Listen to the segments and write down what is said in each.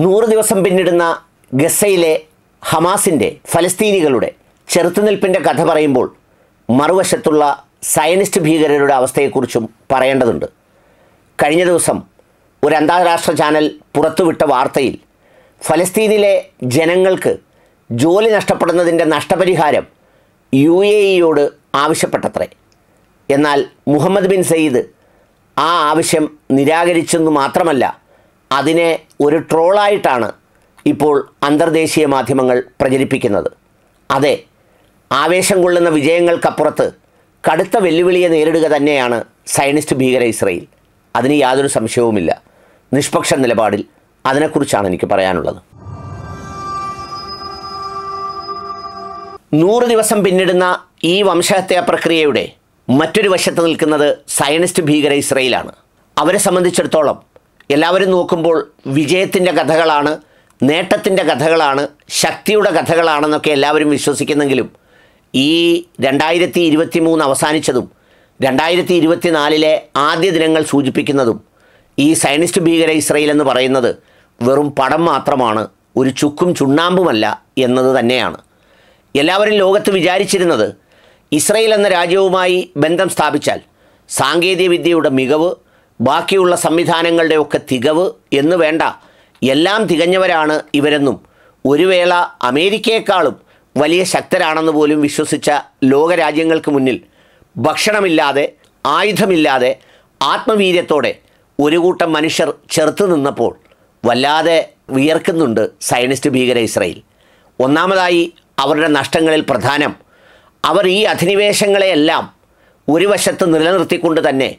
നൂറ് ദിവസം പിന്നിടുന്ന ഗസയിലെ ഹമാസിൻ്റെ ഫലസ്തീനികളുടെ ചെറുത്തുനിൽപ്പിൻ്റെ കഥ പറയുമ്പോൾ മറുവശത്തുള്ള സയനിസ്റ്റ് ഭീകരരുടെ അവസ്ഥയെക്കുറിച്ചും പറയേണ്ടതുണ്ട് കഴിഞ്ഞ ദിവസം ഒരു അന്താരാഷ്ട്ര ചാനൽ പുറത്തുവിട്ട വാർത്തയിൽ ഫലസ്തീനിലെ ജനങ്ങൾക്ക് ജോലി നഷ്ടപ്പെടുന്നതിൻ്റെ നഷ്ടപരിഹാരം യു എ ഇയോട് ആവശ്യപ്പെട്ടത്രേ എന്നാൽ മുഹമ്മദ് ബിൻ സയ്യിദ് ആ ആവശ്യം നിരാകരിച്ചെന്നു മാത്രമല്ല അതിനെ ഒരു ട്രോളായിട്ടാണ് ഇപ്പോൾ അന്തർദേശീയ മാധ്യമങ്ങൾ പ്രചരിപ്പിക്കുന്നത് അതെ ആവേശം കൊള്ളുന്ന വിജയങ്ങൾക്കപ്പുറത്ത് കടുത്ത വെല്ലുവിളിയെ നേരിടുക തന്നെയാണ് സയനിസ്റ്റ് ഭീകര ഇസ്രയേൽ അതിന് യാതൊരു സംശയവുമില്ല നിഷ്പക്ഷ നിലപാടിൽ അതിനെക്കുറിച്ചാണ് എനിക്ക് പറയാനുള്ളത് നൂറ് ദിവസം പിന്നിടുന്ന ഈ വംശഹത്യാ പ്രക്രിയയുടെ മറ്റൊരു വശത്ത് നിൽക്കുന്നത് സയനിസ്റ്റ് ഭീകര ഇസ്രയേലാണ് അവരെ സംബന്ധിച്ചിടത്തോളം എല്ലാവരും നോക്കുമ്പോൾ വിജയത്തിൻ്റെ കഥകളാണ് നേട്ടത്തിൻ്റെ കഥകളാണ് ശക്തിയുടെ കഥകളാണെന്നൊക്കെ എല്ലാവരും വിശ്വസിക്കുന്നെങ്കിലും ഈ രണ്ടായിരത്തി ഇരുപത്തി മൂന്ന് അവസാനിച്ചതും രണ്ടായിരത്തി നാലിലെ ആദ്യ ദിനങ്ങൾ സൂചിപ്പിക്കുന്നതും ഈ സയനിസ്റ്റ് ഭീകര ഇസ്രയേൽ എന്ന് പറയുന്നത് വെറും പടം മാത്രമാണ് ഒരു ചുക്കും ചുണ്ണാമ്പുമല്ല എന്നത് തന്നെയാണ് എല്ലാവരും ലോകത്ത് വിചാരിച്ചിരുന്നത് ഇസ്രയേൽ എന്ന രാജ്യവുമായി ബന്ധം സ്ഥാപിച്ചാൽ സാങ്കേതികവിദ്യയുടെ മികവ് ബാക്കിയുള്ള ഒക്കെ തികവ് എന്ന് വേണ്ട എല്ലാം തികഞ്ഞവരാണ് ഇവരെന്നും ഒരു വേള അമേരിക്കയെക്കാളും വലിയ ശക്തരാണെന്ന് പോലും വിശ്വസിച്ച ലോകരാജ്യങ്ങൾക്ക് മുന്നിൽ ഭക്ഷണമില്ലാതെ ആയുധമില്ലാതെ ആത്മവീര്യത്തോടെ ഒരു കൂട്ടം മനുഷ്യർ ചെറുത്തു നിന്നപ്പോൾ വല്ലാതെ വിയർക്കുന്നുണ്ട് സയനിസ്റ്റ് ഭീകര ഇസ്രയേൽ ഒന്നാമതായി അവരുടെ നഷ്ടങ്ങളിൽ പ്രധാനം അവർ ഈ അധിനിവേശങ്ങളെയെല്ലാം ഒരു വശത്ത് നിലനിർത്തിക്കൊണ്ട് തന്നെ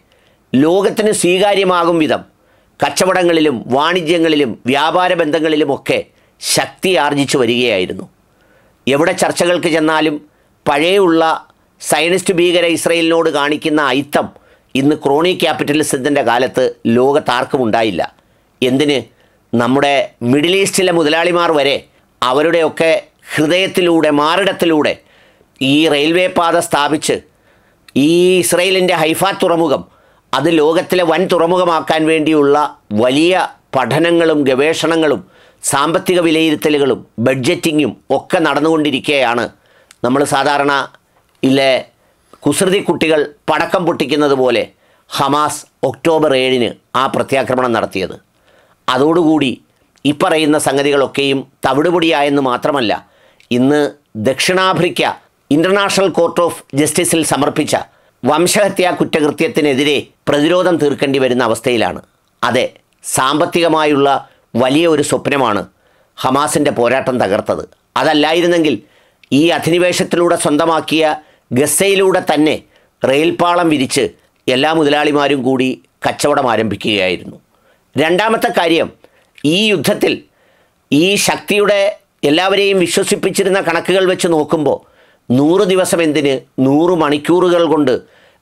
ലോകത്തിന് സ്വീകാര്യമാകും വിധം കച്ചവടങ്ങളിലും വാണിജ്യങ്ങളിലും വ്യാപാര ബന്ധങ്ങളിലുമൊക്കെ ശക്തി ആർജിച്ചു വരികയായിരുന്നു എവിടെ ചർച്ചകൾക്ക് ചെന്നാലും പഴയുള്ള സയനിസ്റ്റ് ഭീകര ഇസ്രയേലിനോട് കാണിക്കുന്ന അയിത്തം ഇന്ന് ക്രോണി ക്യാപിറ്റലിസത്തിൻ്റെ കാലത്ത് ലോകത്താർക്കും ഉണ്ടായില്ല എന്തിന് നമ്മുടെ മിഡിൽ ഈസ്റ്റിലെ മുതലാളിമാർ വരെ അവരുടെയൊക്കെ ഹൃദയത്തിലൂടെ മാറിടത്തിലൂടെ ഈ റെയിൽവേ പാത സ്ഥാപിച്ച് ഈ ഇസ്രയേലിൻ്റെ ഹൈഫ തുറമുഖം അത് ലോകത്തിലെ വൻ തുറമുഖമാക്കാൻ വേണ്ടിയുള്ള വലിയ പഠനങ്ങളും ഗവേഷണങ്ങളും സാമ്പത്തിക വിലയിരുത്തലുകളും ബഡ്ജറ്റിങ്ങും ഒക്കെ നടന്നുകൊണ്ടിരിക്കുകയാണ് നമ്മൾ സാധാരണ ഇല്ലെ കുസൃതി കുട്ടികൾ പടക്കം പൊട്ടിക്കുന്നത് പോലെ ഹമാസ് ഒക്ടോബർ ഏഴിന് ആ പ്രത്യാക്രമണം നടത്തിയത് അതോടുകൂടി ഈ പറയുന്ന സംഗതികളൊക്കെയും തവിടുപൊടിയായെന്ന് മാത്രമല്ല ഇന്ന് ദക്ഷിണാഫ്രിക്ക ഇൻ്റർനാഷണൽ കോർട്ട് ഓഫ് ജസ്റ്റിസിൽ സമർപ്പിച്ച വംശഹത്യാ കുറ്റകൃത്യത്തിനെതിരെ പ്രതിരോധം തീർക്കേണ്ടി വരുന്ന അവസ്ഥയിലാണ് അതെ സാമ്പത്തികമായുള്ള വലിയ ഒരു സ്വപ്നമാണ് ഹമാസിൻ്റെ പോരാട്ടം തകർത്തത് അതല്ലായിരുന്നെങ്കിൽ ഈ അധിനിവേശത്തിലൂടെ സ്വന്തമാക്കിയ ഗസയിലൂടെ തന്നെ റെയിൽപാളം വിരിച്ച് എല്ലാ മുതലാളിമാരും കൂടി കച്ചവടം ആരംഭിക്കുകയായിരുന്നു രണ്ടാമത്തെ കാര്യം ഈ യുദ്ധത്തിൽ ഈ ശക്തിയുടെ എല്ലാവരെയും വിശ്വസിപ്പിച്ചിരുന്ന കണക്കുകൾ വെച്ച് നോക്കുമ്പോൾ നൂറ് ദിവസം എന്തിന് നൂറ് മണിക്കൂറുകൾ കൊണ്ട്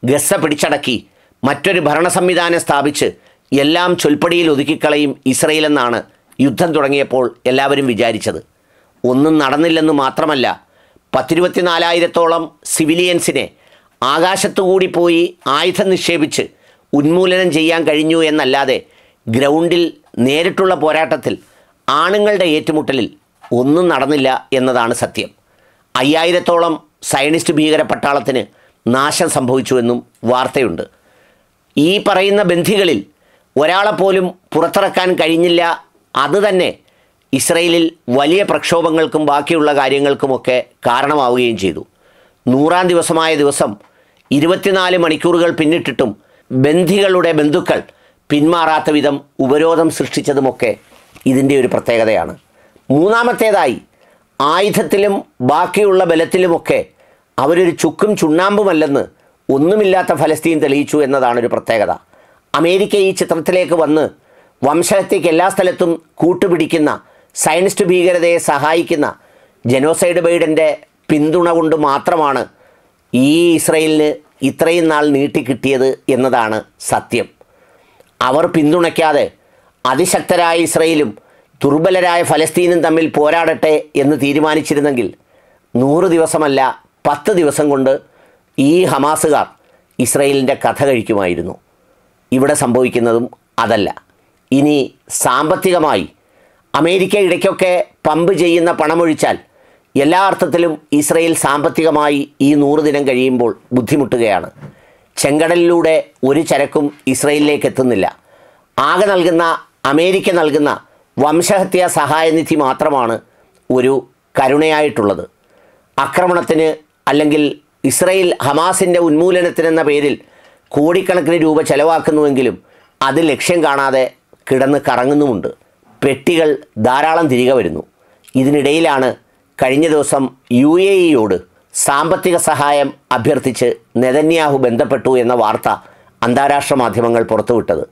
ഗസ പിടിച്ചടക്കി മറ്റൊരു ഭരണ സംവിധാനം സ്ഥാപിച്ച് എല്ലാം ചൊൽപ്പടിയിൽ ഒതുക്കിക്കളയും ഇസ്രയേലെന്നാണ് യുദ്ധം തുടങ്ങിയപ്പോൾ എല്ലാവരും വിചാരിച്ചത് ഒന്നും നടന്നില്ലെന്ന് മാത്രമല്ല പത്തിരുപത്തിനാലായിരത്തോളം സിവിലിയൻസിനെ ആകാശത്തുകൂടി പോയി ആയുധം നിക്ഷേപിച്ച് ഉന്മൂലനം ചെയ്യാൻ കഴിഞ്ഞു എന്നല്ലാതെ ഗ്രൗണ്ടിൽ നേരിട്ടുള്ള പോരാട്ടത്തിൽ ആണുങ്ങളുടെ ഏറ്റുമുട്ടലിൽ ഒന്നും നടന്നില്ല എന്നതാണ് സത്യം അയ്യായിരത്തോളം സയനിസ്റ്റ് ഭീകര പട്ടാളത്തിന് നാശം സംഭവിച്ചു എന്നും വാർത്തയുണ്ട് ഈ പറയുന്ന ബന്ധികളിൽ ഒരാളെപ്പോലും പുറത്തിറക്കാൻ കഴിഞ്ഞില്ല അത് തന്നെ ഇസ്രയേലിൽ വലിയ പ്രക്ഷോഭങ്ങൾക്കും ബാക്കിയുള്ള കാര്യങ്ങൾക്കുമൊക്കെ കാരണമാവുകയും ചെയ്തു നൂറാം ദിവസമായ ദിവസം ഇരുപത്തിനാല് മണിക്കൂറുകൾ പിന്നിട്ടിട്ടും ബന്ധികളുടെ ബന്ധുക്കൾ പിന്മാറാത്ത വിധം ഉപരോധം സൃഷ്ടിച്ചതുമൊക്കെ ഇതിൻ്റെ ഒരു പ്രത്യേകതയാണ് മൂന്നാമത്തേതായി ആയുധത്തിലും ബാക്കിയുള്ള ബലത്തിലുമൊക്കെ അവരൊരു ചുക്കും ചുണ്ണാമ്പുമല്ലെന്ന് ഒന്നുമില്ലാത്ത ഫലസ്തീൻ തെളിയിച്ചു എന്നതാണ് ഒരു പ്രത്യേകത അമേരിക്ക ഈ ചിത്രത്തിലേക്ക് വന്ന് വംശത്തേക്ക് എല്ലാ സ്ഥലത്തും കൂട്ടുപിടിക്കുന്ന സയനിസ്റ്റ് ഭീകരതയെ സഹായിക്കുന്ന ജനോസൈഡ് ബൈഡൻ്റെ പിന്തുണ കൊണ്ട് മാത്രമാണ് ഈ ഇസ്രയേലിന് ഇത്രയും നാൾ നീട്ടിക്കിട്ടിയത് എന്നതാണ് സത്യം അവർ പിന്തുണയ്ക്കാതെ അതിശക്തരായ ഇസ്രയേലും ദുർബലരായ ഫലസ്തീനും തമ്മിൽ പോരാടട്ടെ എന്ന് തീരുമാനിച്ചിരുന്നെങ്കിൽ നൂറ് ദിവസമല്ല പത്ത് ദിവസം കൊണ്ട് ഈ ഹമാസുകാർ ഇസ്രയേലിൻ്റെ കഥ കഴിക്കുമായിരുന്നു ഇവിടെ സംഭവിക്കുന്നതും അതല്ല ഇനി സാമ്പത്തികമായി അമേരിക്ക ഇടയ്ക്കൊക്കെ പമ്പ് ചെയ്യുന്ന പണമൊഴിച്ചാൽ എല്ലാ അർത്ഥത്തിലും ഇസ്രയേൽ സാമ്പത്തികമായി ഈ നൂറ് ദിനം കഴിയുമ്പോൾ ബുദ്ധിമുട്ടുകയാണ് ചെങ്കടലിലൂടെ ഒരു ചരക്കും ഇസ്രയേലിലേക്ക് എത്തുന്നില്ല ആകെ നൽകുന്ന അമേരിക്ക നൽകുന്ന വംശഹത്യാ സഹായനിധി മാത്രമാണ് ഒരു കരുണയായിട്ടുള്ളത് ആക്രമണത്തിന് അല്ലെങ്കിൽ ഇസ്രയേൽ ഹമാസിൻ്റെ ഉന്മൂലനത്തിനെന്ന പേരിൽ കോടിക്കണക്കിന് രൂപ ചെലവാക്കുന്നുവെങ്കിലും അത് ലക്ഷ്യം കാണാതെ കിടന്ന് കറങ്ങുന്നുമുണ്ട് പെട്ടികൾ ധാരാളം തിരികെ വരുന്നു ഇതിനിടയിലാണ് കഴിഞ്ഞ ദിവസം യു എ ഇയോട് സാമ്പത്തിക സഹായം അഭ്യർത്ഥിച്ച് നെതന്യാഹു ബന്ധപ്പെട്ടു എന്ന വാർത്ത അന്താരാഷ്ട്ര മാധ്യമങ്ങൾ പുറത്തുവിട്ടത്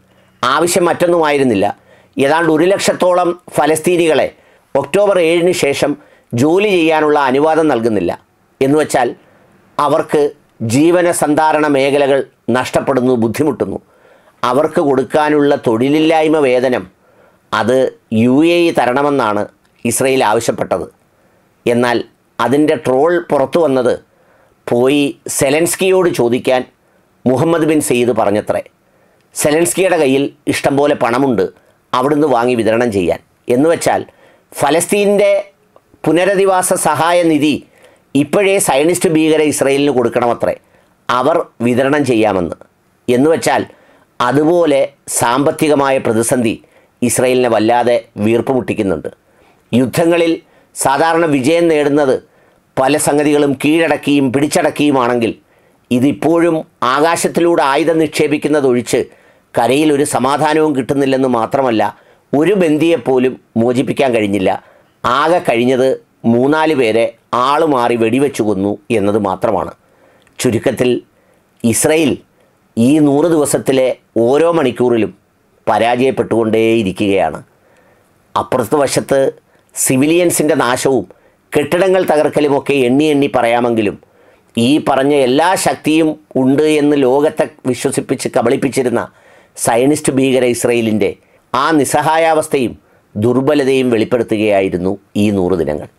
ആവശ്യം മറ്റൊന്നുമായിരുന്നില്ല ഏതാണ്ട് ഒരു ലക്ഷത്തോളം ഫലസ്തീനികളെ ഒക്ടോബർ ഏഴിന് ശേഷം ജോലി ചെയ്യാനുള്ള അനുവാദം നൽകുന്നില്ല എന്ന് വെച്ചാൽ അവർക്ക് ജീവന സന്ധാരണ മേഖലകൾ നഷ്ടപ്പെടുന്നു ബുദ്ധിമുട്ടുന്നു അവർക്ക് കൊടുക്കാനുള്ള തൊഴിലില്ലായ്മ വേതനം അത് യു എ ഇ തരണമെന്നാണ് ഇസ്രയേൽ ആവശ്യപ്പെട്ടത് എന്നാൽ അതിൻ്റെ ട്രോൾ പുറത്തു വന്നത് പോയി സെലൻസ്കിയോട് ചോദിക്കാൻ മുഹമ്മദ് ബിൻ സെയ്ദ് പറഞ്ഞത്രേ സെലൻസ്കിയുടെ കയ്യിൽ ഇഷ്ടംപോലെ പണമുണ്ട് അവിടുന്ന് വാങ്ങി വിതരണം ചെയ്യാൻ എന്നുവെച്ചാൽ ഫലസ്തീൻ്റെ പുനരധിവാസ സഹായ നിധി ഇപ്പോഴേ സയനിസ്റ്റ് ഭീകരെ ഇസ്രയേലിന് കൊടുക്കണമത്രേ അവർ വിതരണം ചെയ്യാമെന്ന് എന്നുവെച്ചാൽ അതുപോലെ സാമ്പത്തികമായ പ്രതിസന്ധി ഇസ്രയേലിനെ വല്ലാതെ വീർപ്പ് മുട്ടിക്കുന്നുണ്ട് യുദ്ധങ്ങളിൽ സാധാരണ വിജയം നേടുന്നത് പല സംഗതികളും കീഴടക്കിയും പിടിച്ചടക്കിയുമാണെങ്കിൽ ഇതിപ്പോഴും ആകാശത്തിലൂടെ ആയുധം നിക്ഷേപിക്കുന്നതൊഴിച്ച് കരയിൽ ഒരു സമാധാനവും കിട്ടുന്നില്ലെന്ന് മാത്രമല്ല ഒരു ബന്ധിയെപ്പോലും മോചിപ്പിക്കാൻ കഴിഞ്ഞില്ല ആകെ കഴിഞ്ഞത് മൂന്നാല് പേരെ ആൾ മാറി വെടിവെച്ചു കൊന്നു എന്നത് മാത്രമാണ് ചുരുക്കത്തിൽ ഇസ്രയേൽ ഈ നൂറ് ദിവസത്തിലെ ഓരോ മണിക്കൂറിലും പരാജയപ്പെട്ടുകൊണ്ടേയിരിക്കുകയാണ് അപ്പുറത്ത് വശത്ത് സിവിലിയൻസിൻ്റെ നാശവും കെട്ടിടങ്ങൾ തകർക്കലുമൊക്കെ എണ്ണി എണ്ണി പറയാമെങ്കിലും ഈ പറഞ്ഞ എല്ലാ ശക്തിയും ഉണ്ട് എന്ന് ലോകത്തെ വിശ്വസിപ്പിച്ച് കബളിപ്പിച്ചിരുന്ന സയനിസ്റ്റ് ഭീകര ഇസ്രയേലിൻ്റെ ആ നിസ്സഹായാവസ്ഥയും ദുർബലതയും വെളിപ്പെടുത്തുകയായിരുന്നു ഈ നൂറ് ദിനങ്ങൾ